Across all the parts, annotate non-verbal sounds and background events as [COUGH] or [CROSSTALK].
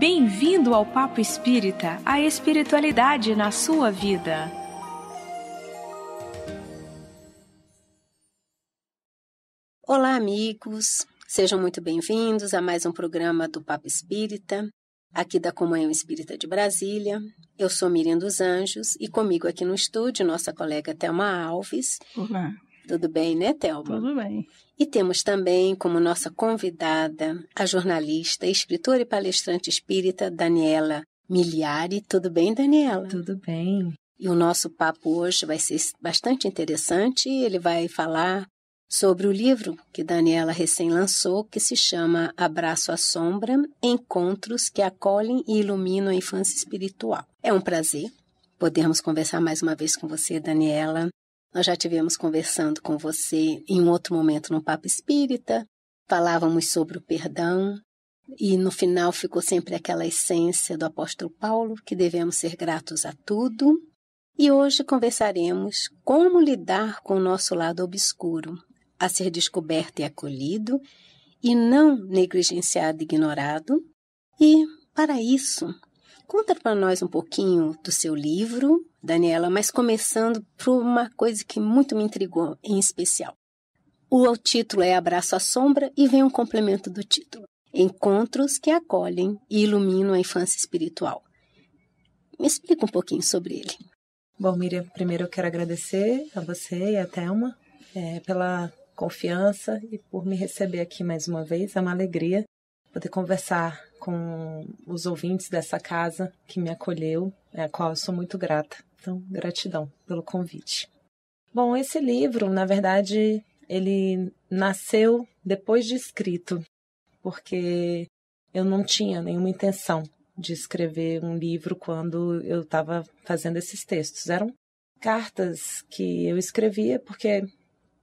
Bem-vindo ao Papo Espírita, a espiritualidade na sua vida. Olá, amigos. Sejam muito bem-vindos a mais um programa do Papo Espírita, aqui da Comunhão Espírita de Brasília. Eu sou Miriam dos Anjos e comigo aqui no estúdio nossa colega Thelma Alves. Olá. Tudo bem, né, Thelma? Tudo bem. E temos também como nossa convidada a jornalista, escritora e palestrante espírita Daniela Miliari. Tudo bem, Daniela? Tudo bem. E o nosso papo hoje vai ser bastante interessante. Ele vai falar sobre o livro que Daniela recém lançou, que se chama Abraço à Sombra: Encontros que acolhem e iluminam a infância espiritual. É um prazer podermos conversar mais uma vez com você, Daniela. Nós já tivemos conversando com você em um outro momento no Papo Espírita, falávamos sobre o perdão e no final ficou sempre aquela essência do apóstolo Paulo que devemos ser gratos a tudo. E hoje conversaremos como lidar com o nosso lado obscuro, a ser descoberto e acolhido, e não negligenciado e ignorado. E, para isso, Conta para nós um pouquinho do seu livro, Daniela, mas começando por uma coisa que muito me intrigou em especial. O título é Abraço à Sombra e vem um complemento do título: Encontros que acolhem e iluminam a infância espiritual. Me explica um pouquinho sobre ele. Bom, Miriam, primeiro eu quero agradecer a você e a Thelma é, pela confiança e por me receber aqui mais uma vez. É uma alegria poder conversar com os ouvintes dessa casa que me acolheu, é a qual eu sou muito grata. Então, gratidão pelo convite. Bom, esse livro, na verdade, ele nasceu depois de escrito, porque eu não tinha nenhuma intenção de escrever um livro quando eu estava fazendo esses textos. Eram cartas que eu escrevia porque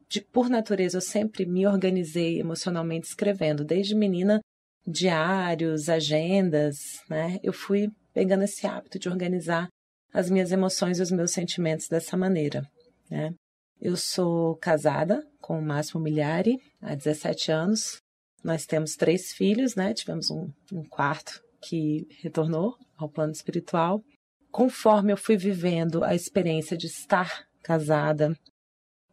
de, por natureza eu sempre me organizei emocionalmente escrevendo. Desde menina diários, agendas, né? Eu fui pegando esse hábito de organizar as minhas emoções e os meus sentimentos dessa maneira, né? Eu sou casada com o Máximo Miliari há 17 anos. Nós temos três filhos, né? Tivemos um, um quarto que retornou ao plano espiritual. Conforme eu fui vivendo a experiência de estar casada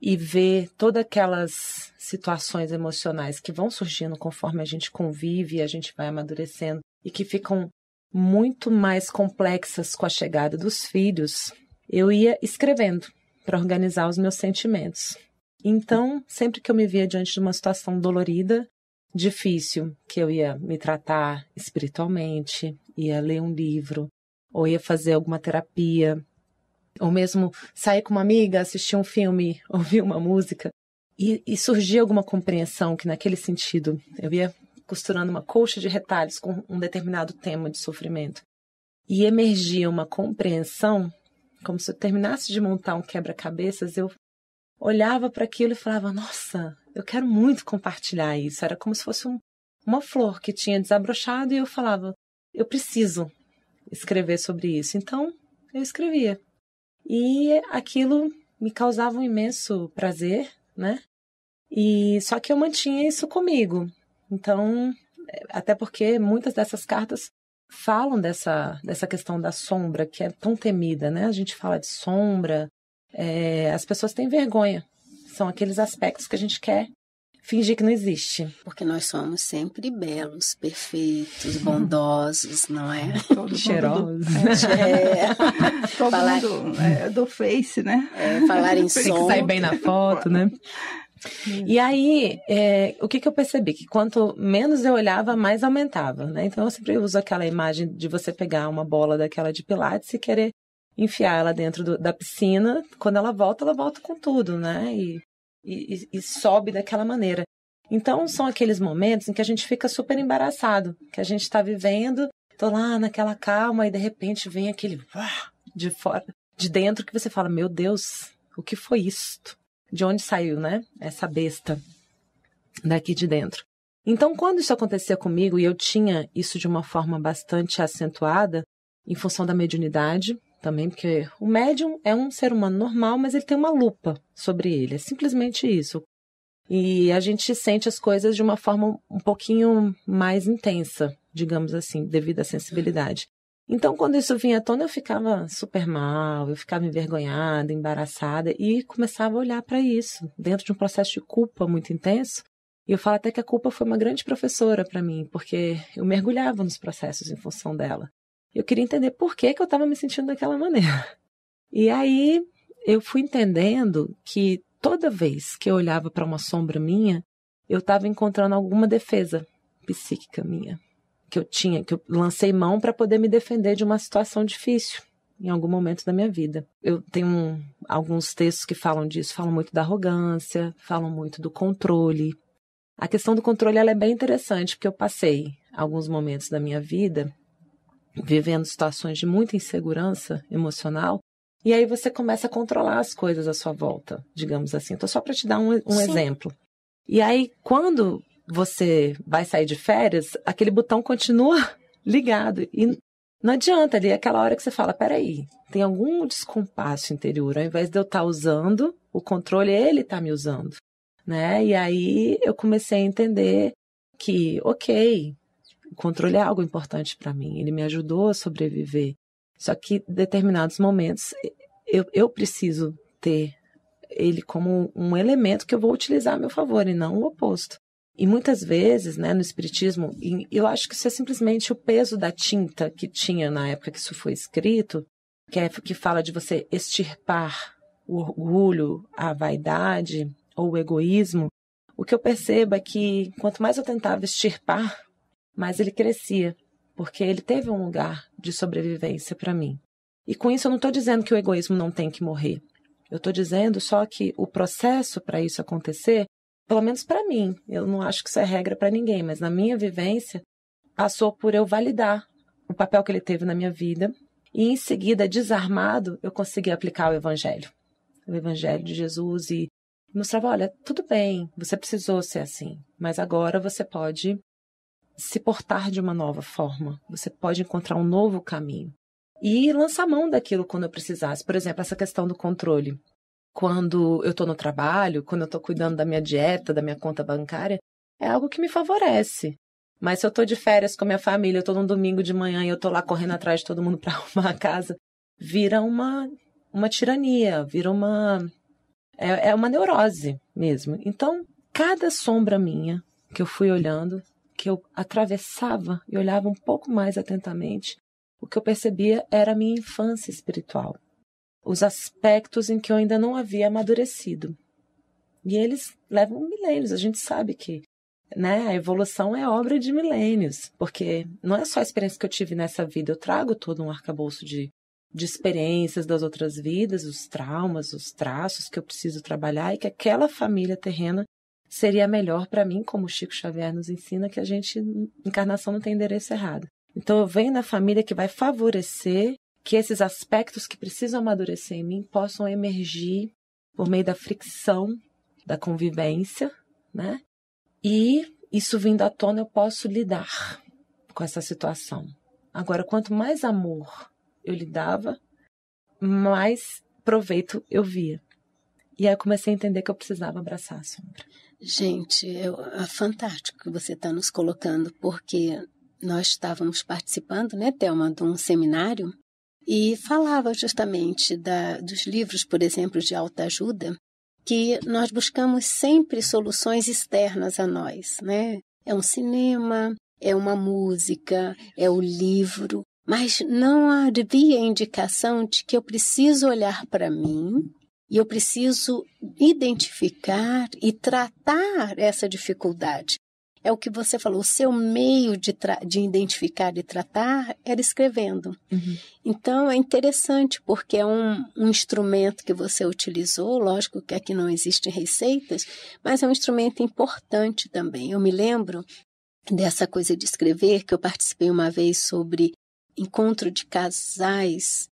e ver todas aquelas situações emocionais que vão surgindo conforme a gente convive e a gente vai amadurecendo e que ficam muito mais complexas com a chegada dos filhos, eu ia escrevendo para organizar os meus sentimentos. Então, sempre que eu me via diante de uma situação dolorida, difícil, que eu ia me tratar espiritualmente, ia ler um livro, ou ia fazer alguma terapia, ou mesmo sair com uma amiga, assistir um filme, [LAUGHS] ouvir uma música. E, e surgia alguma compreensão que, naquele sentido, eu ia costurando uma colcha de retalhos com um determinado tema de sofrimento. E emergia uma compreensão, como se eu terminasse de montar um quebra-cabeças, eu olhava para aquilo e falava: Nossa, eu quero muito compartilhar isso. Era como se fosse um, uma flor que tinha desabrochado e eu falava: Eu preciso escrever sobre isso. Então, eu escrevia. E aquilo me causava um imenso prazer, né? E só que eu mantinha isso comigo. Então, é, até porque muitas dessas cartas falam dessa, dessa questão da sombra que é tão temida, né? A gente fala de sombra, é, as pessoas têm vergonha. São aqueles aspectos que a gente quer fingir que não existe. Porque nós somos sempre belos, perfeitos, bondosos, não é? é todo Cheirosos. Do, é, é. [LAUGHS] Todo falar, mundo é, do face, né? É, falar em [LAUGHS] som. Que sai bem na foto, né? [LAUGHS] E aí, é, o que, que eu percebi? Que quanto menos eu olhava, mais aumentava, né? Então, eu sempre uso aquela imagem de você pegar uma bola daquela de pilates e querer enfiar ela dentro do, da piscina. Quando ela volta, ela volta com tudo, né? E e, e, e sobe daquela maneira. Então, são aqueles momentos em que a gente fica super embaraçado, que a gente está vivendo, tô lá naquela calma e de repente vem aquele de fora, de dentro que você fala: Meu Deus, o que foi isto? De onde saiu, né? Essa besta daqui de dentro. Então, quando isso acontecia comigo e eu tinha isso de uma forma bastante acentuada, em função da mediunidade, também, porque o médium é um ser humano normal, mas ele tem uma lupa sobre ele. É simplesmente isso. E a gente sente as coisas de uma forma um pouquinho mais intensa, digamos assim, devido à sensibilidade. Então, quando isso vinha à tona, eu ficava super mal, eu ficava envergonhada, embaraçada e começava a olhar para isso, dentro de um processo de culpa muito intenso. E eu falo até que a culpa foi uma grande professora para mim, porque eu mergulhava nos processos em função dela. Eu queria entender por que, que eu estava me sentindo daquela maneira. E aí eu fui entendendo que toda vez que eu olhava para uma sombra minha, eu estava encontrando alguma defesa psíquica minha que eu tinha, que eu lancei mão para poder me defender de uma situação difícil em algum momento da minha vida. Eu tenho um, alguns textos que falam disso, falam muito da arrogância, falam muito do controle. A questão do controle ela é bem interessante, porque eu passei alguns momentos da minha vida vivendo situações de muita insegurança emocional, e aí você começa a controlar as coisas à sua volta, digamos assim. Então, só para te dar um, um exemplo. E aí, quando você vai sair de férias, aquele botão continua [LAUGHS] ligado. E não adianta ali, é aquela hora que você fala, peraí, tem algum descompasso interior. Ao invés de eu estar tá usando o controle, ele está me usando. Né? E aí eu comecei a entender que, ok, o controle é algo importante para mim, ele me ajudou a sobreviver. Só que em determinados momentos eu, eu preciso ter ele como um elemento que eu vou utilizar a meu favor e não o oposto. E muitas vezes, né, no espiritismo, eu acho que isso é simplesmente o peso da tinta que tinha na época que isso foi escrito, que é que fala de você extirpar o orgulho, a vaidade ou o egoísmo. O que eu percebo é que quanto mais eu tentava extirpar mas ele crescia, porque ele teve um lugar de sobrevivência para mim. E com isso eu não estou dizendo que o egoísmo não tem que morrer. Eu estou dizendo só que o processo para isso acontecer, pelo menos para mim, eu não acho que isso é regra para ninguém, mas na minha vivência, passou por eu validar o papel que ele teve na minha vida e em seguida, desarmado, eu consegui aplicar o evangelho. O evangelho de Jesus e mostrava, olha, tudo bem, você precisou ser assim, mas agora você pode se portar de uma nova forma. Você pode encontrar um novo caminho. E lançar mão daquilo quando eu precisasse. Por exemplo, essa questão do controle. Quando eu estou no trabalho, quando eu estou cuidando da minha dieta, da minha conta bancária, é algo que me favorece. Mas se eu estou de férias com a minha família, eu estou num domingo de manhã e eu estou lá correndo atrás de todo mundo [LAUGHS] para arrumar a casa, vira uma, uma tirania, vira uma. É, é uma neurose mesmo. Então, cada sombra minha que eu fui olhando, que eu atravessava e olhava um pouco mais atentamente, o que eu percebia era a minha infância espiritual, os aspectos em que eu ainda não havia amadurecido. E eles levam milênios, a gente sabe que né, a evolução é obra de milênios, porque não é só a experiência que eu tive nessa vida, eu trago todo um arcabouço de, de experiências das outras vidas, os traumas, os traços que eu preciso trabalhar e que aquela família terrena seria melhor para mim, como Chico Xavier nos ensina, que a gente, encarnação não tem endereço errado. Então eu venho na família que vai favorecer que esses aspectos que precisam amadurecer em mim possam emergir por meio da fricção, da convivência, né? E isso vindo à tona, eu posso lidar com essa situação. Agora, quanto mais amor eu lhe dava, mais proveito eu via. E aí eu comecei a entender que eu precisava abraçar a sombra. Gente, é fantástico que você está nos colocando, porque nós estávamos participando, né, Thelma, de um seminário e falava justamente da, dos livros, por exemplo, de alta ajuda, que nós buscamos sempre soluções externas a nós, né? É um cinema, é uma música, é o livro, mas não havia indicação de que eu preciso olhar para mim e eu preciso identificar e tratar essa dificuldade. É o que você falou, o seu meio de, de identificar e tratar era escrevendo. Uhum. Então é interessante, porque é um, um instrumento que você utilizou, lógico que aqui não existem receitas, mas é um instrumento importante também. Eu me lembro dessa coisa de escrever, que eu participei uma vez sobre encontro de casais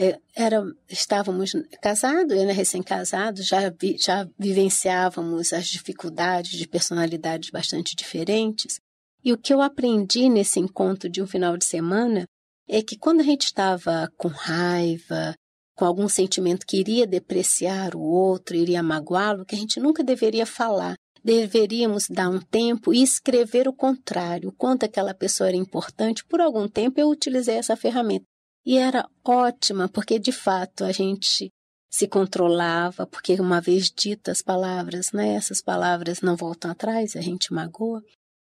é, era, estávamos casados, eu era recém-casado, já, vi, já vivenciávamos as dificuldades de personalidades bastante diferentes. E o que eu aprendi nesse encontro de um final de semana é que quando a gente estava com raiva, com algum sentimento que iria depreciar o outro, iria magoá-lo, que a gente nunca deveria falar. Deveríamos dar um tempo e escrever o contrário, o quanto aquela pessoa era importante. Por algum tempo eu utilizei essa ferramenta. E era ótima, porque de fato a gente se controlava, porque uma vez ditas as palavras, né, essas palavras não voltam atrás, a gente magoa.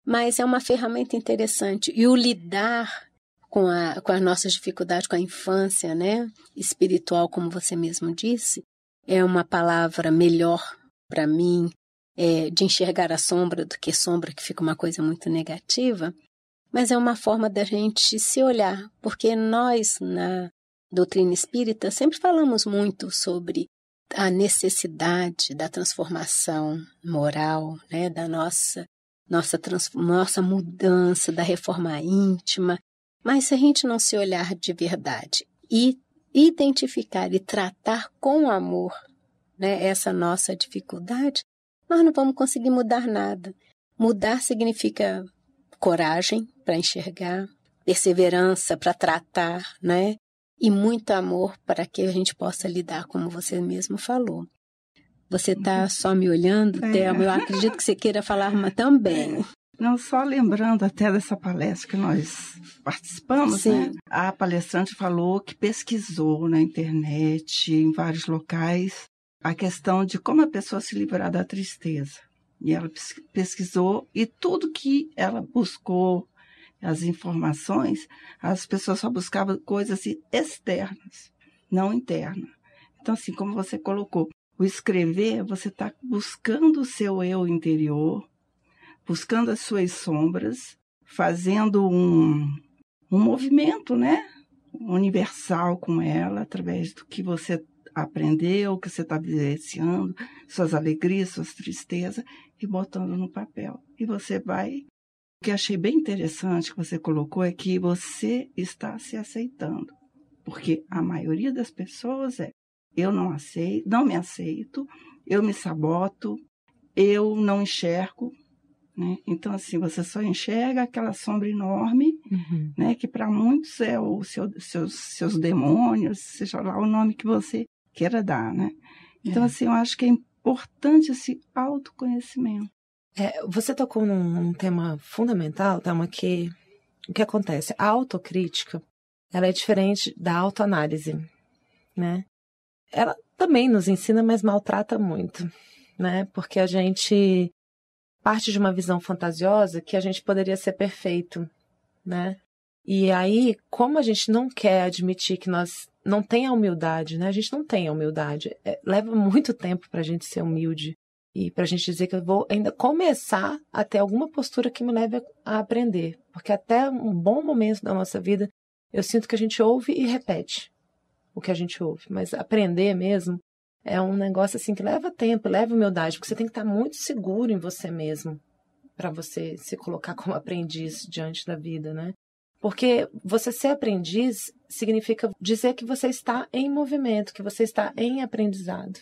Mas é uma ferramenta interessante. E o lidar com, a, com as nossas dificuldades com a infância, né, espiritual, como você mesmo disse, é uma palavra melhor para mim, é, de enxergar a sombra do que sombra, que fica uma coisa muito negativa mas é uma forma da gente se olhar, porque nós, na doutrina espírita, sempre falamos muito sobre a necessidade da transformação moral, né, da nossa nossa, trans, nossa mudança, da reforma íntima. Mas se a gente não se olhar de verdade e identificar e tratar com amor né, essa nossa dificuldade, nós não vamos conseguir mudar nada. Mudar significa coragem, para enxergar, perseverança para tratar, né? E muito amor para que a gente possa lidar, como você mesmo falou. Você está uhum. só me olhando, é. Thelma? Eu acredito que você queira falar uma também. [LAUGHS] Não, só lembrando até dessa palestra que nós participamos, né? a palestrante falou que pesquisou na internet, em vários locais, a questão de como a pessoa se livrar da tristeza. E ela pesquisou e tudo que ela buscou, as informações, as pessoas só buscavam coisas assim, externas, não internas. Então, assim, como você colocou, o escrever, você está buscando o seu eu interior, buscando as suas sombras, fazendo um, um movimento, né? Universal com ela, através do que você aprendeu, o que você está vivenciando, suas alegrias, suas tristezas, e botando no papel. E você vai o que achei bem interessante que você colocou é que você está se aceitando. Porque a maioria das pessoas é eu não aceito, não me aceito, eu me saboto, eu não enxergo. Né? Então, assim, você só enxerga aquela sombra enorme, uhum. né? que para muitos é o seu, seus, seus demônios, seja lá o nome que você queira dar. Né? Então, é. assim, eu acho que é importante esse autoconhecimento. É, você tocou num, num, tema fundamental, Thelma, que o que acontece? A autocrítica, ela é diferente da autoanálise, né? Ela também nos ensina, mas maltrata muito, né? Porque a gente parte de uma visão fantasiosa que a gente poderia ser perfeito, né? E aí, como a gente não quer admitir que nós não tem a humildade, né? A gente não tem a humildade. É, leva muito tempo para a gente ser humilde. E para a gente dizer que eu vou ainda começar a ter alguma postura que me leve a aprender. Porque até um bom momento da nossa vida, eu sinto que a gente ouve e repete o que a gente ouve. Mas aprender mesmo é um negócio assim que leva tempo, leva humildade, porque você tem que estar muito seguro em você mesmo para você se colocar como aprendiz diante da vida, né? Porque você ser aprendiz significa dizer que você está em movimento, que você está em aprendizado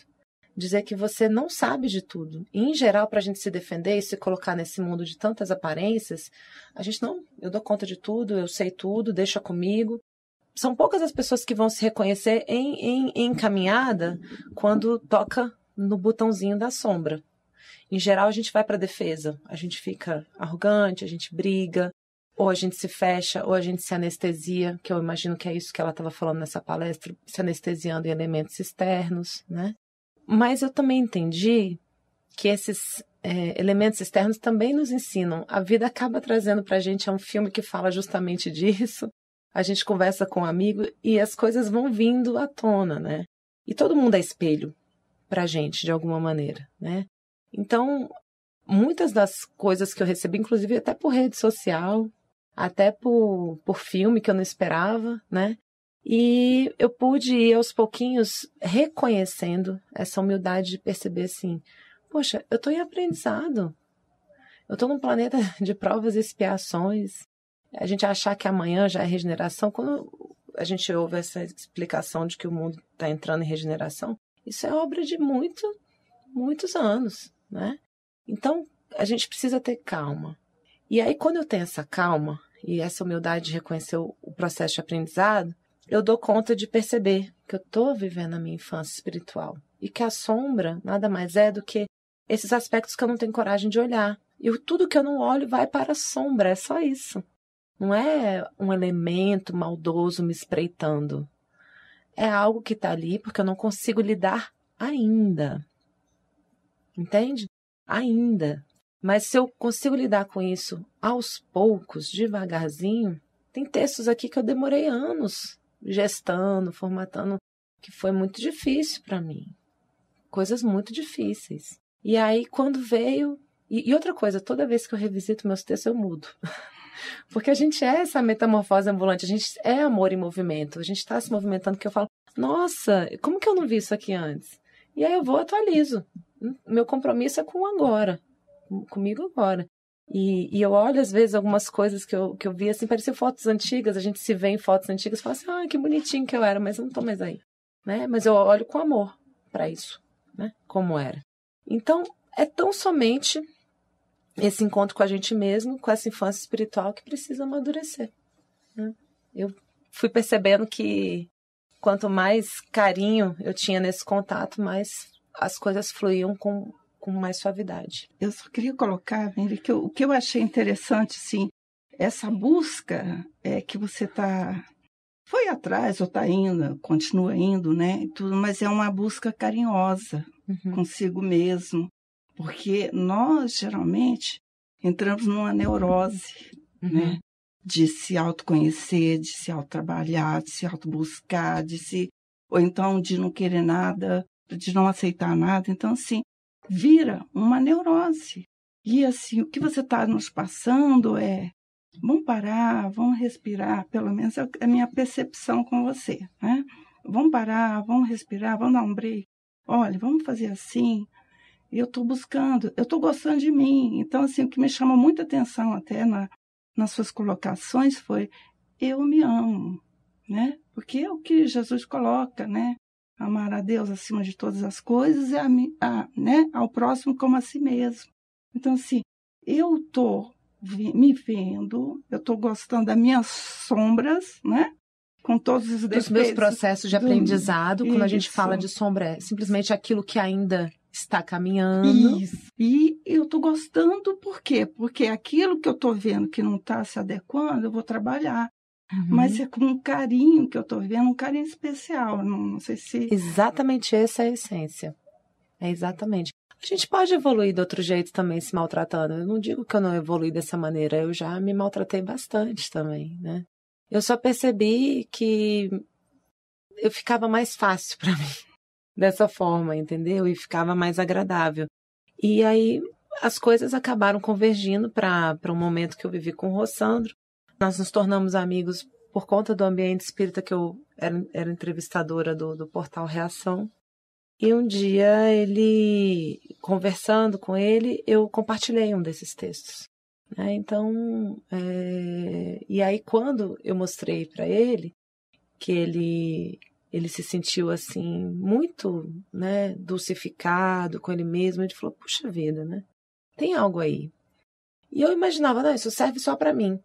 dizer que você não sabe de tudo. E, em geral, para a gente se defender e se colocar nesse mundo de tantas aparências, a gente não, eu dou conta de tudo, eu sei tudo, deixa comigo. São poucas as pessoas que vão se reconhecer em, em, em caminhada quando toca no botãozinho da sombra. Em geral, a gente vai para a defesa. A gente fica arrogante, a gente briga, ou a gente se fecha, ou a gente se anestesia, que eu imagino que é isso que ela estava falando nessa palestra, se anestesiando em elementos externos, né? Mas eu também entendi que esses é, elementos externos também nos ensinam. A vida acaba trazendo para a gente, é um filme que fala justamente disso. A gente conversa com um amigo e as coisas vão vindo à tona, né? E todo mundo é espelho para a gente, de alguma maneira, né? Então, muitas das coisas que eu recebi, inclusive até por rede social, até por, por filme que eu não esperava, né? E eu pude ir aos pouquinhos reconhecendo essa humildade de perceber assim: poxa, eu estou em aprendizado. Eu estou num planeta [LAUGHS] de provas e expiações. A gente achar que amanhã já é regeneração, quando a gente ouve essa explicação de que o mundo está entrando em regeneração, isso é obra de muito, muitos anos, né? Então, a gente precisa ter calma. E aí, quando eu tenho essa calma e essa humildade de reconhecer o processo de aprendizado, eu dou conta de perceber que eu estou vivendo a minha infância espiritual e que a sombra nada mais é do que esses aspectos que eu não tenho coragem de olhar. E tudo que eu não olho vai para a sombra, é só isso. Não é um elemento maldoso me espreitando. É algo que está ali porque eu não consigo lidar ainda. Entende? Ainda. Mas se eu consigo lidar com isso aos poucos, devagarzinho, tem textos aqui que eu demorei anos gestando, formatando, que foi muito difícil para mim. Coisas muito difíceis. E aí, quando veio. E, e, outra coisa, toda vez que eu revisito meus textos, eu mudo. [LAUGHS] Porque a gente é essa metamorfose ambulante, a gente é amor em movimento, a gente está se movimentando, que eu falo, nossa, como que eu não vi isso aqui antes? E aí eu vou atualizo. Meu compromisso é com agora, comigo agora. E, e, eu olho, às vezes, algumas coisas que eu, que eu vi, assim, pareciam fotos antigas, a gente se vê em fotos antigas e fala assim, ah, que bonitinho que eu era, mas eu não tô mais aí, né? Mas eu olho com amor para isso, né? Como era. Então, é tão somente esse encontro com a gente mesmo, com essa infância espiritual que precisa amadurecer. Né? Eu fui percebendo que quanto mais carinho eu tinha nesse contato, mais as coisas fluíam com com mais suavidade. Eu só queria colocar, Miri, que eu, o que eu achei interessante, sim, essa busca é que você está foi atrás ou está indo, continua indo, né? Tudo, mas é uma busca carinhosa uhum. consigo mesmo, porque nós geralmente entramos numa neurose, uhum. né? De se autoconhecer, de se autotrabalhar, de se autobuscar, de se ou então de não querer nada, de não aceitar nada. Então, assim, vira uma neurose. E assim, o que você está nos passando é vamos parar, vamos respirar, pelo menos é, é a minha percepção com você, né? Vamos parar, vamos respirar, vamos dar um break. Olha, vamos fazer assim. Eu estou buscando, eu estou gostando de mim. Então, assim, o que me chamou muita atenção até na, nas suas colocações foi eu me amo, né? Porque é o que Jesus coloca, né? amar a Deus acima de todas as coisas e a, a, né, ao próximo como a si mesmo. Então, assim, eu estou me vendo, eu estou gostando das minhas sombras, né? Com todos os Dos meus processos de aprendizado, quando a gente fala de sombra, é simplesmente aquilo que ainda está caminhando. Isso. E eu estou gostando por quê? Porque aquilo que eu estou vendo que não está se adequando, eu vou trabalhar. Uhum. Mas é com um carinho que eu estou vendo, um carinho especial. Não, não sei se. Exatamente essa é a essência. É exatamente. A gente pode evoluir de outro jeito também, se maltratando. Eu não digo que eu não evolui dessa maneira, eu já me maltratei bastante também, né? Eu só percebi que eu ficava mais fácil para [LAUGHS] mim dessa forma, entendeu? E ficava mais agradável. E aí as coisas acabaram convergindo para um momento que eu vivi com o Rossandro, nós nos tornamos amigos por conta do ambiente espírita que eu era, era entrevistadora do, do portal Reação. E um dia ele, conversando com ele, eu compartilhei um desses textos. Né? Então, é... e aí quando eu mostrei para ele que ele ele se sentiu assim muito, né, dulcificado com ele mesmo, ele falou: "Puxa vida, né? Tem algo aí". E eu imaginava, não, isso serve só para mim.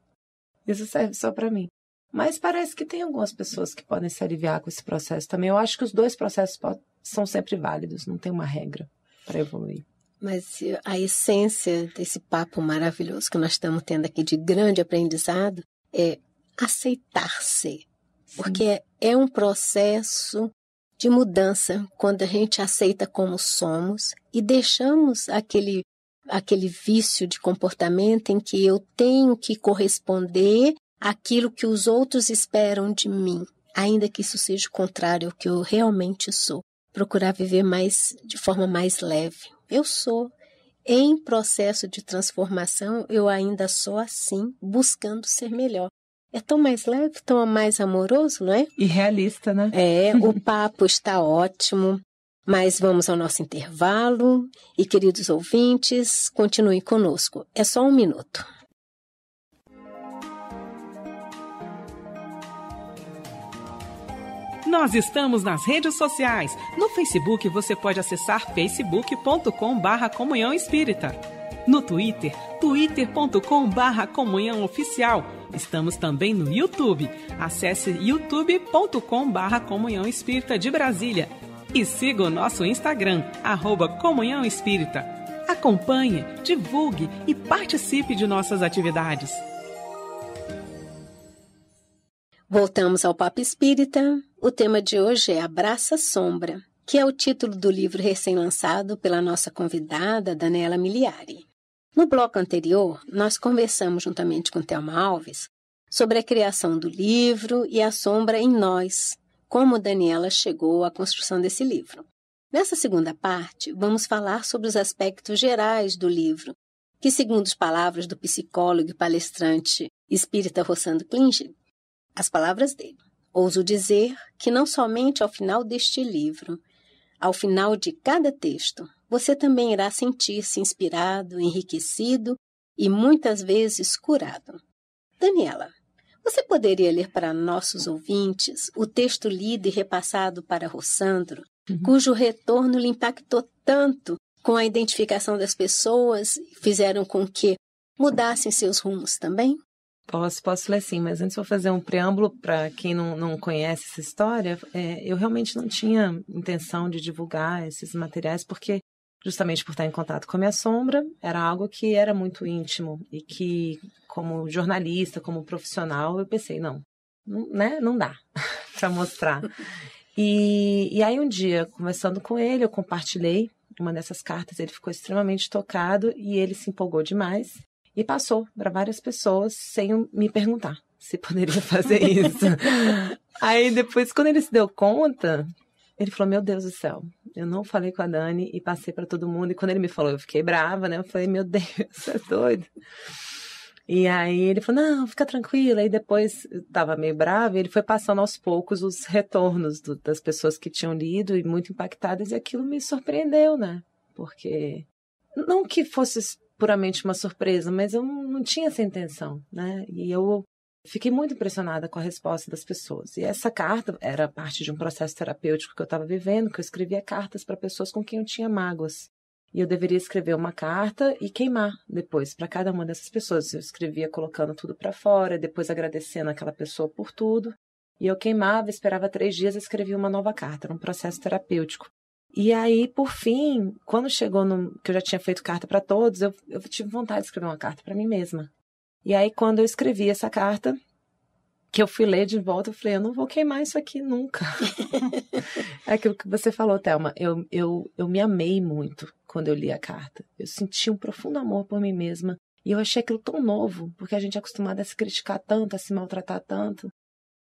Isso serve só para mim. Mas parece que tem algumas pessoas que podem se aliviar com esse processo também. Eu acho que os dois processos são sempre válidos, não tem uma regra para evoluir. Mas a essência desse papo maravilhoso que nós estamos tendo aqui de grande aprendizado é aceitar-se. Porque é, é um processo de mudança quando a gente aceita como somos e deixamos aquele aquele vício de comportamento em que eu tenho que corresponder àquilo que os outros esperam de mim, ainda que isso seja contrário ao que eu realmente sou. Procurar viver mais de forma mais leve. Eu sou em processo de transformação, eu ainda sou assim, buscando ser melhor. É tão mais leve, tão mais amoroso, não é? E realista, né? É, o [LAUGHS] papo está ótimo. Mas vamos ao nosso intervalo e, queridos ouvintes, continuem conosco. É só um minuto. Nós estamos nas redes sociais. No Facebook você pode acessar facebook.com barra comunhão espírita. No Twitter, twitter.com barra comunhão oficial. Estamos também no YouTube. Acesse youtube.com barra comunhão espírita de Brasília e siga o nosso Instagram, arroba Comunhão Espírita. Acompanhe, divulgue e participe de nossas atividades. Voltamos ao Papo Espírita. O tema de hoje é Abraça Sombra, que é o título do livro recém-lançado pela nossa convidada, Daniela Miliari. No bloco anterior, nós conversamos juntamente com Thelma Alves sobre a criação do livro e a sombra em nós, como Daniela chegou à construção desse livro. Nessa segunda parte, vamos falar sobre os aspectos gerais do livro, que, segundo as palavras do psicólogo e palestrante espírita Rossando Klinger, as palavras dele, ouso dizer que não somente ao final deste livro, ao final de cada texto, você também irá sentir-se inspirado, enriquecido e muitas vezes curado. Daniela, você poderia ler para nossos ouvintes o texto lido e repassado para Rossandro, uhum. cujo retorno lhe impactou tanto com a identificação das pessoas, fizeram com que mudassem seus rumos também? Posso, posso ler sim, mas antes vou fazer um preâmbulo para quem não, não conhece essa história. É, eu realmente não tinha intenção de divulgar esses materiais, porque justamente por estar em contato com a minha sombra, era algo que era muito íntimo e que, como jornalista, como profissional, eu pensei, não, não né, não dá [LAUGHS] para mostrar. E, e aí um dia, conversando com ele, eu compartilhei uma dessas cartas, ele ficou extremamente tocado e ele se empolgou demais e passou para várias pessoas sem me perguntar se poderia [LAUGHS] fazer isso. [LAUGHS] aí depois, quando ele se deu conta, ele falou: Meu Deus do céu, eu não falei com a Dani e passei para todo mundo. E quando ele me falou, eu fiquei brava, né? Eu falei, meu Deus, [LAUGHS] você é doido. E aí ele falou, não, fica tranquila. E depois estava meio e ele foi passando aos poucos os retornos do, das pessoas que tinham lido e muito impactadas, e aquilo me surpreendeu, né? Porque não que fosse puramente uma surpresa, mas eu não tinha essa intenção, né? E eu Fiquei muito impressionada com a resposta das pessoas. E essa carta era parte de um processo terapêutico que eu estava vivendo, que eu escrevia cartas para pessoas com quem eu tinha mágoas. E eu deveria escrever uma carta e queimar depois para cada uma dessas pessoas. Eu escrevia colocando tudo para fora, depois agradecendo aquela pessoa por tudo. E eu queimava, esperava três dias e escrevia uma nova carta. Era um processo terapêutico. E aí, por fim, quando chegou no que eu já tinha feito carta para todos, eu, eu tive vontade de escrever uma carta para mim mesma. E aí, quando eu escrevi essa carta, que eu fui ler de volta, eu falei, eu não vou queimar isso aqui nunca. [LAUGHS] é aquilo que você falou, Thelma. Eu, eu, eu me amei muito quando eu li a carta. Eu senti um profundo amor por mim mesma. E eu achei aquilo tão novo, porque a gente é acostumado a se criticar tanto, a se maltratar tanto.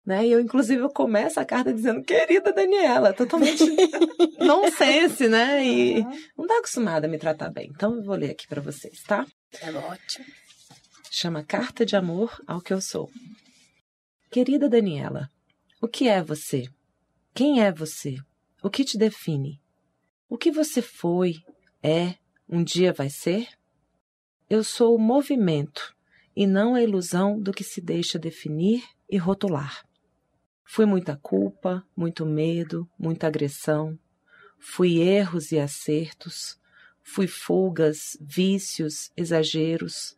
Né? E eu, inclusive, eu começo a carta dizendo, querida Daniela, totalmente [LAUGHS] nonsense, né? E não está acostumada a me tratar bem. Então, eu vou ler aqui para vocês, tá? É ótimo chama Carta de Amor ao que eu sou. Querida Daniela, o que é você? Quem é você? O que te define? O que você foi, é, um dia vai ser? Eu sou o movimento e não a ilusão do que se deixa definir e rotular. Fui muita culpa, muito medo, muita agressão. Fui erros e acertos. Fui fugas, vícios, exageros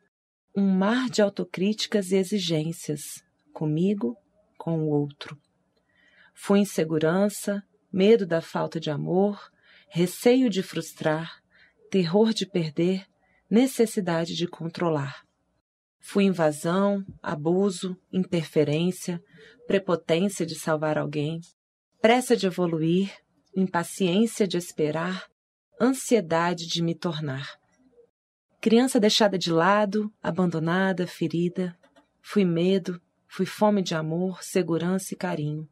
um mar de autocríticas e exigências, comigo, com o outro. Fui insegurança, medo da falta de amor, receio de frustrar, terror de perder, necessidade de controlar. Fui invasão, abuso, interferência, prepotência de salvar alguém, pressa de evoluir, impaciência de esperar, ansiedade de me tornar. Criança deixada de lado, abandonada, ferida. Fui medo, fui fome de amor, segurança e carinho.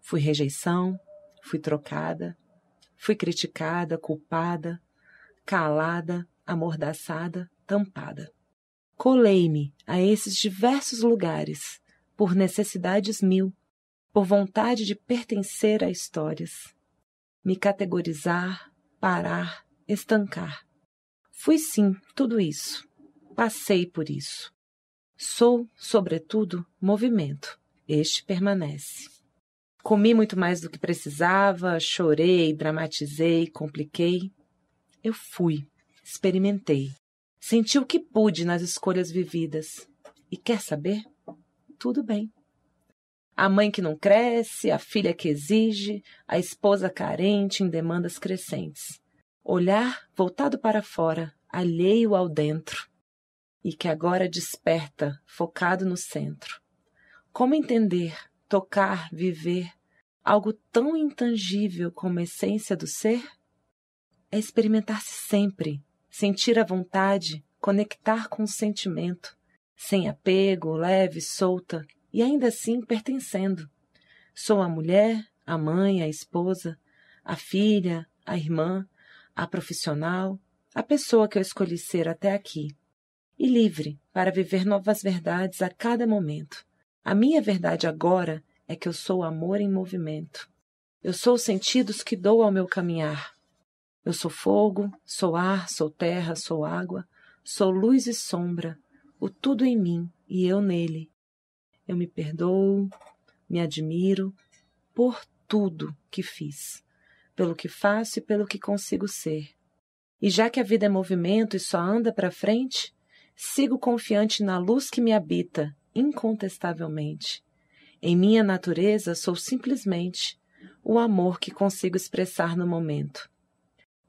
Fui rejeição, fui trocada, fui criticada, culpada, calada, amordaçada, tampada. Colei-me a esses diversos lugares, por necessidades mil, por vontade de pertencer a histórias. Me categorizar, parar, estancar Fui sim tudo isso. Passei por isso. Sou, sobretudo, movimento. Este permanece. Comi muito mais do que precisava, chorei, dramatizei, compliquei. Eu fui, experimentei. Senti o que pude nas escolhas vividas. E quer saber? Tudo bem. A mãe que não cresce, a filha que exige, a esposa carente em demandas crescentes olhar voltado para fora, alheio ao dentro, e que agora desperta, focado no centro. Como entender, tocar, viver algo tão intangível como a essência do ser? É experimentar-se sempre, sentir a vontade, conectar com o sentimento, sem apego, leve, solta e ainda assim pertencendo. Sou a mulher, a mãe, a esposa, a filha, a irmã, a profissional, a pessoa que eu escolhi ser até aqui, e livre para viver novas verdades a cada momento. A minha verdade agora é que eu sou amor em movimento. Eu sou os sentidos que dou ao meu caminhar. Eu sou fogo, sou ar, sou terra, sou água, sou luz e sombra, o tudo em mim e eu nele. Eu me perdoo, me admiro por tudo que fiz pelo que faço e pelo que consigo ser. E já que a vida é movimento e só anda para frente, sigo confiante na luz que me habita, incontestavelmente. Em minha natureza sou simplesmente o amor que consigo expressar no momento.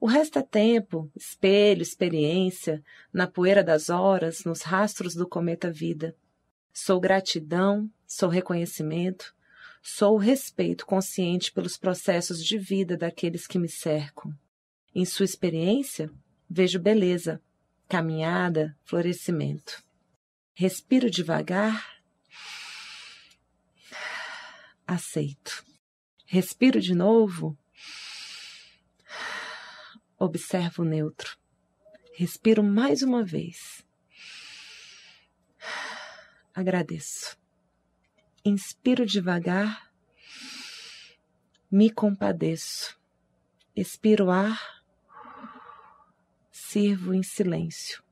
O resto é tempo, espelho, experiência, na poeira das horas, nos rastros do cometa vida. Sou gratidão, sou reconhecimento, sou o respeito consciente pelos processos de vida daqueles que me cercam. Em sua experiência, vejo beleza, caminhada, florescimento. Respiro devagar, aceito. Respiro de novo, observo neutro. Respiro mais uma vez. Agradeço inspiro devagar, me compadeço, expiro ar, sirvo em silêncio.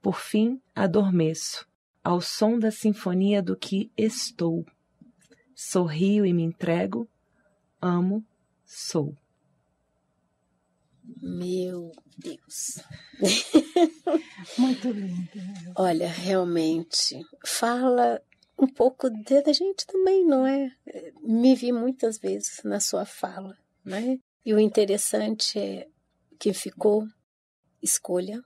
Por fim, adormeço, ao som da sinfonia do que estou. Sorrio e me entrego, amo, sou. Meu Deus. Muito lindo. Né? Olha, realmente, fala um pouco da gente também, não é? Me vi muitas vezes na sua fala, né? E o interessante é que ficou escolha.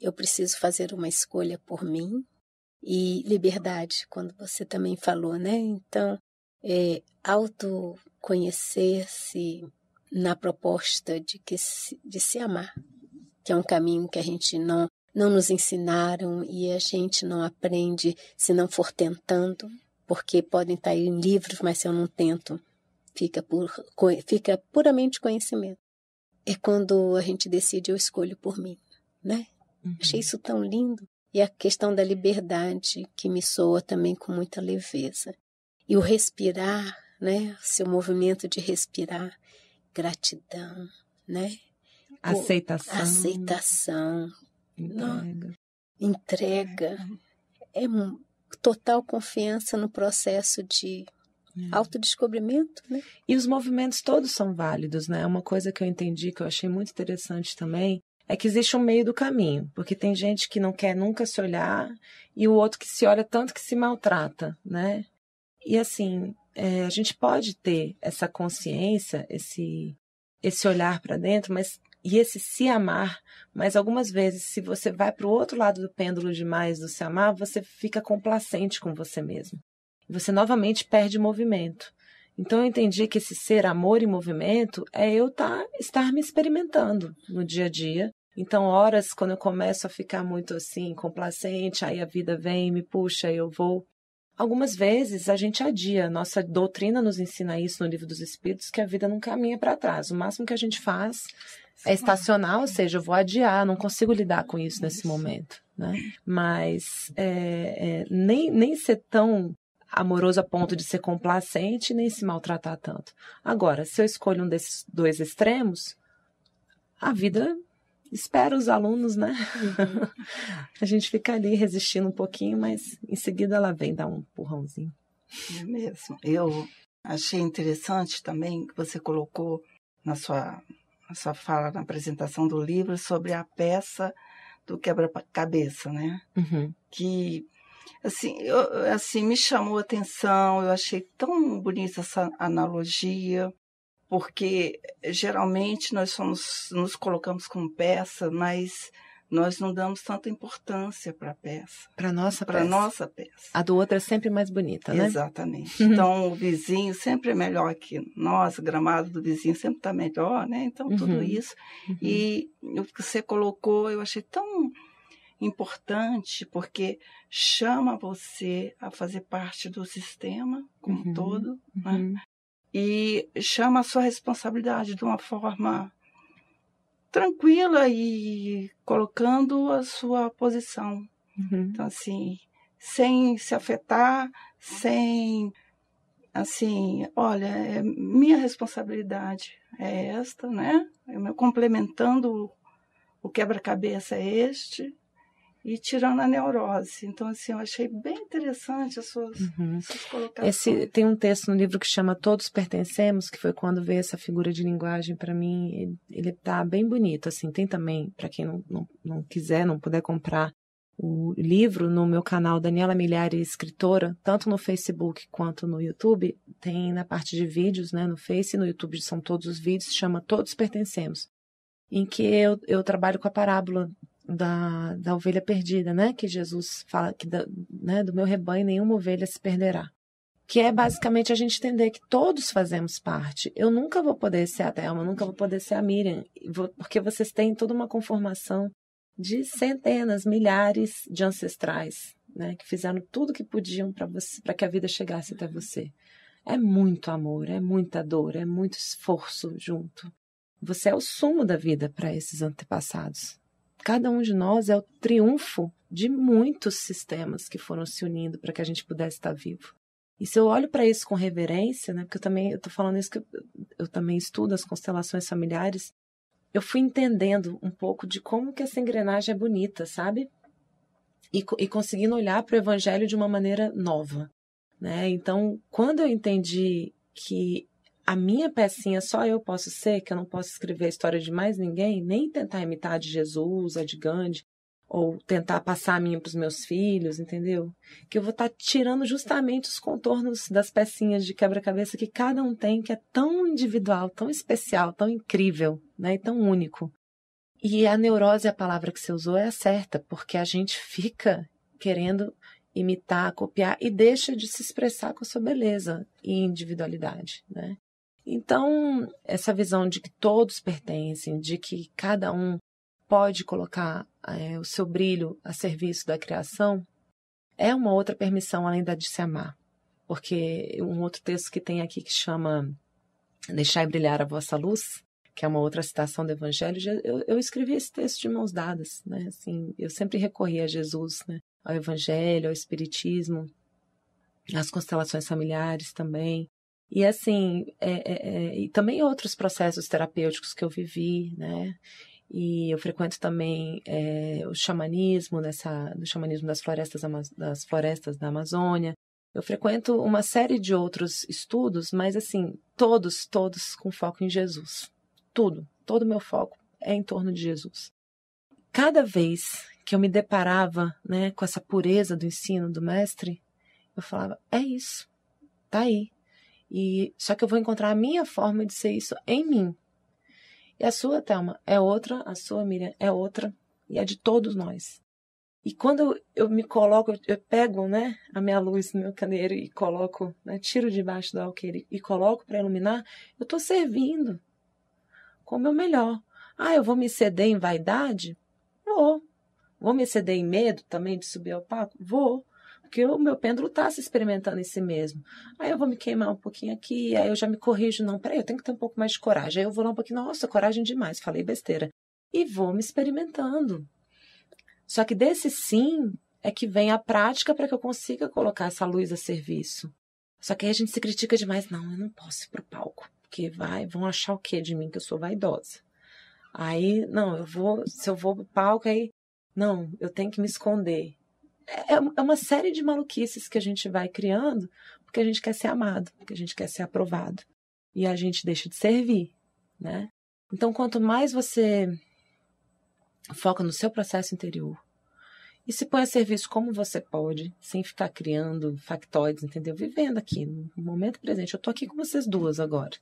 Eu preciso fazer uma escolha por mim e liberdade, quando você também falou, né? Então, é, autoconhecer-se na proposta de, que se, de se amar, que é um caminho que a gente não não nos ensinaram e a gente não aprende se não for tentando, porque podem estar em livros, mas se eu não tento, fica, por, fica puramente conhecimento. É quando a gente decide, eu escolho por mim, né? Uhum. Achei isso tão lindo. E a questão da liberdade, que me soa também com muita leveza. E o respirar, né? O seu movimento de respirar, gratidão, né? Aceitação. Aceitação, Entrega. Não, entrega. É, é. é total confiança no processo de é. autodescobrimento, né? E os movimentos todos são válidos, né? Uma coisa que eu entendi, que eu achei muito interessante também, é que existe um meio do caminho, porque tem gente que não quer nunca se olhar e o outro que se olha tanto que se maltrata, né? E assim, é, a gente pode ter essa consciência, esse esse olhar para dentro, mas e esse se amar, mas algumas vezes, se você vai para o outro lado do pêndulo demais do se amar, você fica complacente com você mesmo. Você novamente perde movimento. Então eu entendi que esse ser amor e movimento é eu tá, estar me experimentando no dia a dia. Então, horas quando eu começo a ficar muito assim, complacente, aí a vida vem, me puxa, eu vou. Algumas vezes a gente adia, nossa doutrina nos ensina isso no Livro dos Espíritos, que a vida não caminha para trás. O máximo que a gente faz é estacional, ou seja, eu vou adiar, não consigo lidar com isso nesse momento. Né? Mas é, é, nem, nem ser tão amoroso a ponto de ser complacente nem se maltratar tanto. Agora, se eu escolho um desses dois extremos, a vida espera os alunos, né? Uhum. [LAUGHS] a gente fica ali resistindo um pouquinho, mas em seguida ela vem dar um empurrãozinho. É mesmo. Eu achei interessante também que você colocou na sua, a sua fala na apresentação do livro sobre a peça do quebra-cabeça, né? Uhum. Que assim, eu, assim me chamou a atenção. Eu achei tão bonita essa analogia, porque geralmente nós somos, nos colocamos como peça, mas nós não damos tanta importância para a peça. Para nossa pra peça. Para nossa peça. A do outro é sempre mais bonita, né? Exatamente. Uhum. [LAUGHS] Então, o vizinho sempre é melhor que nós, o gramado do vizinho sempre está melhor, né? Então, tudo uhum. isso. Uhum. E o que você colocou, eu achei tão importante, porque chama você a fazer parte do sistema como um uhum. todo, né? Uhum. E chama a sua responsabilidade de uma forma tranquila e colocando a sua posição. Uhum. Então, assim, sem se afetar, sem assim, olha, é minha responsabilidade é esta, né? Eu complementando o quebra-cabeça é este, e tirando a neurose. Então, assim, eu achei bem interessante as suas, uhum. suas colocações. Esse, tem um texto no livro que chama Todos Pertencemos, que foi quando veio essa figura de linguagem para mim. Ele, ele tá bem bonito, assim. Tem também, para quem não, não, não quiser, não puder comprar o livro no meu canal Daniela Milhares Escritora, tanto no Facebook quanto no YouTube, tem na parte de vídeos, né, no Face e no YouTube são todos os vídeos, chama Todos Pertencemos, em que eu, eu trabalho com a parábola da, da ovelha perdida, né? Que Jesus fala que da, né, do meu rebanho nenhuma ovelha se perderá. Que é basicamente a gente entender que todos fazemos parte. Eu nunca vou poder ser a Thelma, nunca vou poder ser a Miriam, porque vocês têm toda uma conformação de centenas, milhares de ancestrais, né? Que fizeram tudo que podiam para você, para que a vida chegasse até você. É muito amor, é muita dor, é muito esforço junto. Você é o sumo da vida para esses antepassados cada um de nós é o triunfo de muitos sistemas que foram se unindo para que a gente pudesse estar vivo. E se eu olho para isso com reverência, né, porque eu também estou falando isso que eu, eu, também estudo as constelações familiares, eu fui entendendo um pouco de como que essa engrenagem é bonita, sabe? E, e conseguindo olhar para o evangelho de uma maneira nova. Né? Então, quando eu entendi que a minha pecinha só eu posso ser, que eu não posso escrever a história de mais ninguém, nem tentar imitar a de Jesus, a de Gandhi, ou tentar passar a minha para os meus filhos, entendeu? Que eu vou estar tá tirando justamente os contornos das pecinhas de quebra-cabeça que cada um tem, que é tão individual, tão especial, tão incrível, né? E tão único. E a neurose, é a palavra que você usou, é a certa, porque a gente fica querendo imitar, copiar e deixa de se expressar com a sua beleza e individualidade, né? Então, essa visão de que todos pertencem, de que cada um pode colocar é, o seu brilho a serviço da criação, é uma outra permissão além da de se amar. Porque um outro texto que tem aqui que chama Deixai brilhar a vossa luz, que é uma outra citação do Evangelho, eu, eu escrevi esse texto de mãos dadas, né? Assim, eu sempre recorri a Jesus, né? Ao Evangelho, ao Espiritismo, às constelações familiares também. E assim, é, é, é, e também outros processos terapêuticos que eu vivi, né? E eu frequento também é, o xamanismo, nessa, do xamanismo das florestas, das florestas da Amazônia. Eu frequento uma série de outros estudos, mas assim, todos, todos com foco em Jesus. Tudo, todo o meu foco é em torno de Jesus. Cada vez que eu me deparava né, com essa pureza do ensino do mestre, eu falava: é isso, tá aí, e só que eu vou encontrar a minha forma de ser isso em mim. E a sua, Thelma, é outra, a sua, Miriam, é outra, e é de todos nós. E quando eu, me coloco, eu, eu pego né, a minha luz no meu candeeiro e coloco, né, tiro debaixo do alqueire e coloco para iluminar, eu estou servindo com o meu melhor. Ah, eu vou me ceder em vaidade? Vou. Vou me ceder em medo também de subir ao palco? Vou. Porque o meu pêndulo está se experimentando em si mesmo. Aí eu vou me queimar um pouquinho aqui, aí eu já me corrijo. Não, peraí, eu tenho que ter um pouco mais de coragem. Aí eu vou lá um pouquinho, nossa, coragem demais, falei besteira. E vou me experimentando. Só que desse sim é que vem a prática para que eu consiga colocar essa luz a serviço. Só que aí a gente se critica demais. Não, eu não posso ir pro palco, porque vai, vão achar o quê de mim que eu sou vaidosa. Aí, não, eu vou, se eu vou pro palco aí, não, eu tenho que me esconder. É, é, é uma série de maluquices que a gente vai criando porque a gente quer ser amado, porque a gente quer ser aprovado. E a gente deixa de servir, né? Então, quanto mais você foca no seu processo interior e se põe a serviço como você pode, sem ficar criando factoides, entendeu? Vivendo aqui, no momento presente. Eu tô aqui com vocês duas agora.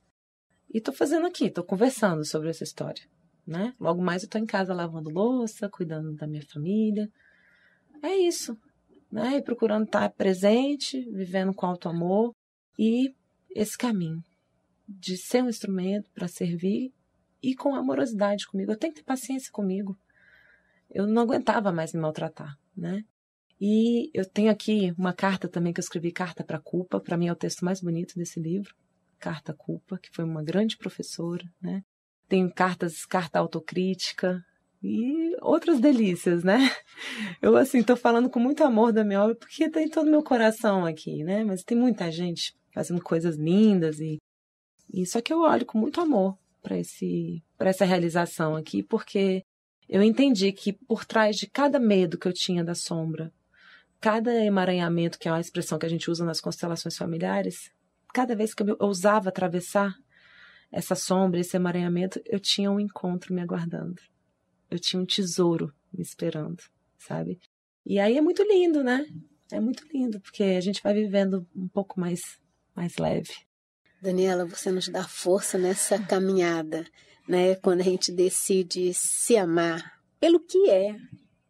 E tô fazendo aqui, tô conversando sobre essa história, né? Logo mais eu tô em casa lavando louça, cuidando da minha família, é isso, né? E procurando estar presente, vivendo com alto amor e esse caminho de ser um instrumento para servir e com amorosidade comigo. Eu tenho que ter paciência comigo. Eu não aguentava mais me maltratar, né? E eu tenho aqui uma carta também que eu escrevi, Carta para Culpa. Para mim é o texto mais bonito desse livro, Carta Culpa, que foi uma grande professora, né? Tenho cartas, carta autocrítica, e outras delícias, né? Eu, assim, estou falando com muito amor da minha obra, porque tem tá todo o meu coração aqui, né? Mas tem muita gente fazendo coisas lindas e, e só que eu olho com muito amor para esse para essa realização aqui, porque eu entendi que por trás de cada medo que eu tinha da sombra, cada emaranhamento, que é uma expressão que a gente usa nas constelações familiares, cada vez que eu ousava atravessar essa sombra, esse emaranhamento, eu tinha um encontro me aguardando eu tinha um tesouro me esperando, sabe? E aí é muito lindo, né? É muito lindo, porque a gente vai vivendo um pouco mais, mais leve. Daniela, você nos dá força nessa caminhada, né? Quando a gente decide se amar pelo que é.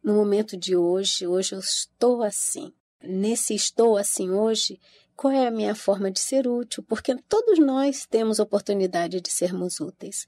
No momento de hoje, hoje eu estou assim. Nesse estou assim hoje, qual é a minha forma de ser útil? Porque todos nós temos oportunidade de sermos úteis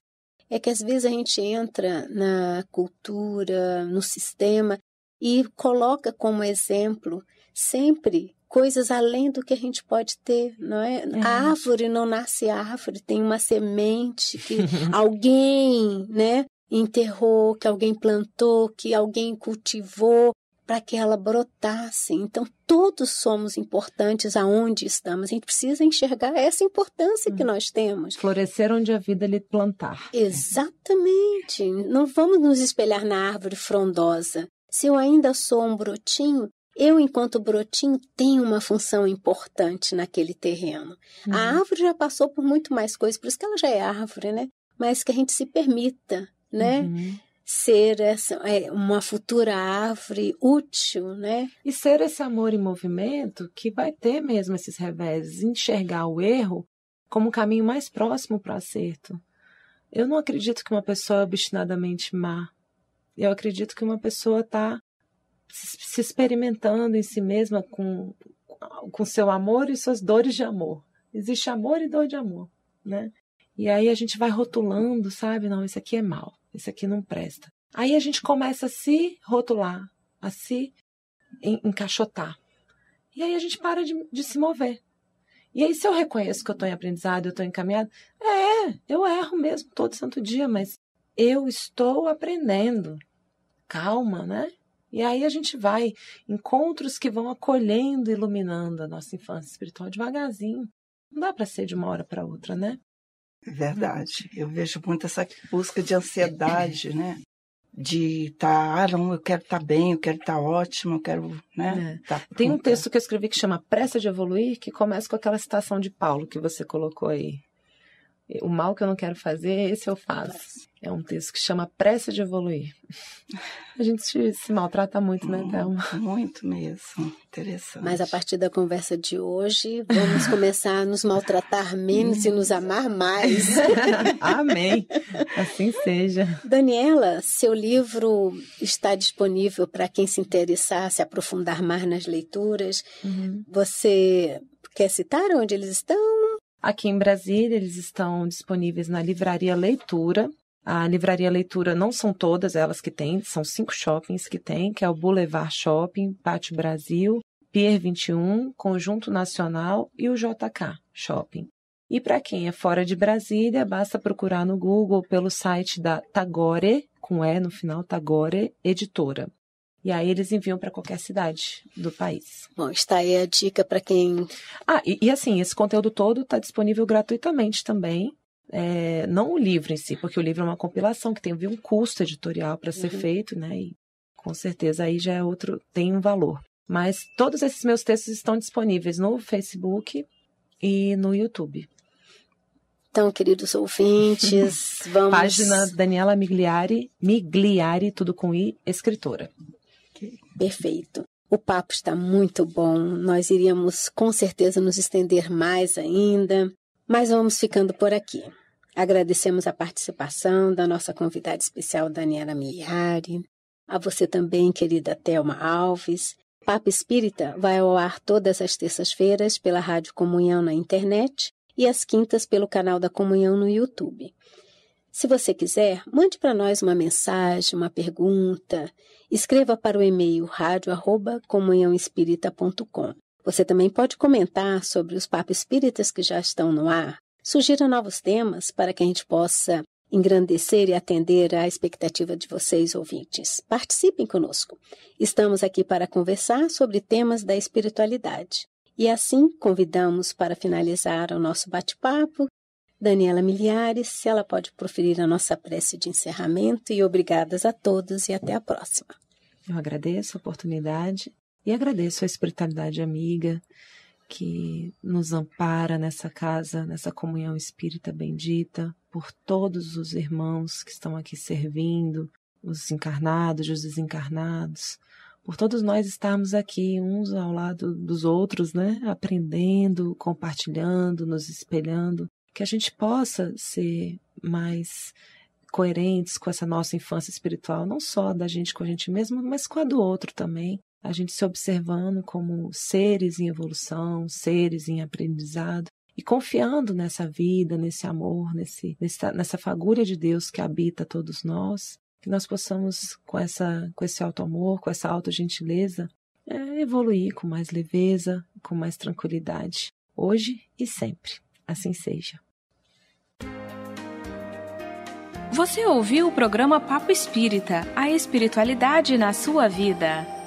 é que às vezes a gente entra na cultura, no sistema e coloca como exemplo sempre coisas além do que a gente pode ter, não é? é. A árvore não nasce árvore, tem uma semente que [LAUGHS] alguém, né, enterrou, que alguém plantou, que alguém cultivou para que ela brotasse. Então, todos somos importantes aonde estamos. A gente precisa enxergar essa importância hum. que nós temos. Florescer onde a vida lhe plantar. Exatamente. Não vamos nos espelhar na árvore frondosa. Se eu ainda sou um brotinho, eu, enquanto brotinho, tenho uma função importante naquele terreno. Hum. A uhum. árvore já passou por muito mais coisas, por isso que ela já é árvore, né? Mas que a gente se permita, né? Uhum ser essa, é, uma futura árvore útil, né? E ser esse amor em movimento que vai ter mesmo esses revés, enxergar o erro como o um caminho mais próximo para o acerto. Eu não acredito que uma pessoa é obstinadamente má. Eu acredito que uma pessoa está se experimentando em si mesma com com seu amor e suas dores de amor. Existe amor e dor de amor, né? E aí a gente vai rotulando, sabe? Não, isso aqui é mal. Isso aqui não presta. Aí a gente começa a se rotular, a se encaixotar. E aí a gente para de, de se mover. E aí, se eu reconheço que eu estou em aprendizado, eu estou encaminhado, é, eu erro mesmo todo santo dia, mas eu estou aprendendo. Calma, né? E aí a gente vai, encontros que vão acolhendo, iluminando a nossa infância espiritual devagarzinho. Não dá para ser de uma hora para outra, né? É verdade. Eu vejo muito essa busca de ansiedade, né? De estar, tá, ah, não, eu quero estar tá bem, eu quero estar tá ótimo, eu quero, né? É. Tá Tem um texto que eu escrevi que chama Pressa de Evoluir, que começa com aquela citação de Paulo que você colocou aí. O mal que eu não quero fazer, esse eu faço. É um texto que chama Pressa de Evoluir. A gente se, se maltrata muito, né, Thelma? Muito mesmo. Interessante. Mas a partir da conversa de hoje, vamos começar a nos maltratar menos e nos amar mais. [LAUGHS] Amém. Assim seja. Daniela, seu livro está disponível para quem se interessar, se aprofundar mais nas leituras. Uhum. Você quer citar onde eles estão? Aqui em Brasília, eles estão disponíveis na Livraria Leitura. A Livraria Leitura não são todas elas que tem, são cinco shoppings que tem, que é o Boulevard Shopping, Pátio Brasil, Pier 21, Conjunto Nacional e o JK Shopping. E para quem é fora de Brasília, basta procurar no Google pelo site da Tagore, com E no final, Tagore Editora. E aí eles enviam para qualquer cidade do país. Bom, está aí a dica para quem. Ah, e, e, assim, esse conteúdo todo está disponível gratuitamente também. É, não o livro em si, porque o livro é uma compilação que tem um custo editorial para ser uhum. feito, né? E com certeza aí já é outro, tem um valor. Mas todos esses meus textos estão disponíveis no Facebook e no YouTube. Então, queridos ouvintes, [LAUGHS] vamos. Página Daniela Migliari, Migliari, tudo com I, escritora. Perfeito. O papo está muito bom, nós iríamos com certeza nos estender mais ainda, mas vamos ficando por aqui. Agradecemos a participação da nossa convidada especial, Daniela Miari, a você também, querida Thelma Alves. Papo Espírita vai ao ar todas as terças-feiras pela Rádio Comunhão na internet e às quintas pelo canal da Comunhão no YouTube. Se você quiser, mande para nós uma mensagem, uma pergunta. Escreva para o e-mail rádio@comunhãoespirita.com. Você também pode comentar sobre os papos espíritas que já estão no ar. Sugira novos temas para que a gente possa engrandecer e atender à expectativa de vocês, ouvintes. Participem conosco. Estamos aqui para conversar sobre temas da espiritualidade. E assim convidamos para finalizar o nosso bate-papo Daniela Milhares, ela pode proferir a nossa prece de encerramento e obrigadas a todos e até a próxima. Eu agradeço a oportunidade e agradeço a espiritualidade amiga que nos ampara nessa casa, nessa comunhão espírita bendita, por todos os irmãos que estão aqui servindo, os encarnados, e os desencarnados, por todos nós estarmos aqui uns ao lado dos outros, né, aprendendo, compartilhando, nos espelhando que a gente possa ser mais coerentes com essa nossa infância espiritual, não só da gente com a gente mesmo, mas com a do outro também. A gente se observando como seres em evolução, seres em aprendizado e confiando nessa vida, nesse amor, nesse, nessa, nessa fagulha de Deus que habita todos nós, que nós possamos, com, essa, com esse alto amor, com essa alta gentileza, é, evoluir com mais leveza, com mais tranquilidade, hoje e sempre assim seja. Você ouviu o programa Papo Espírita A Espiritualidade na Sua Vida.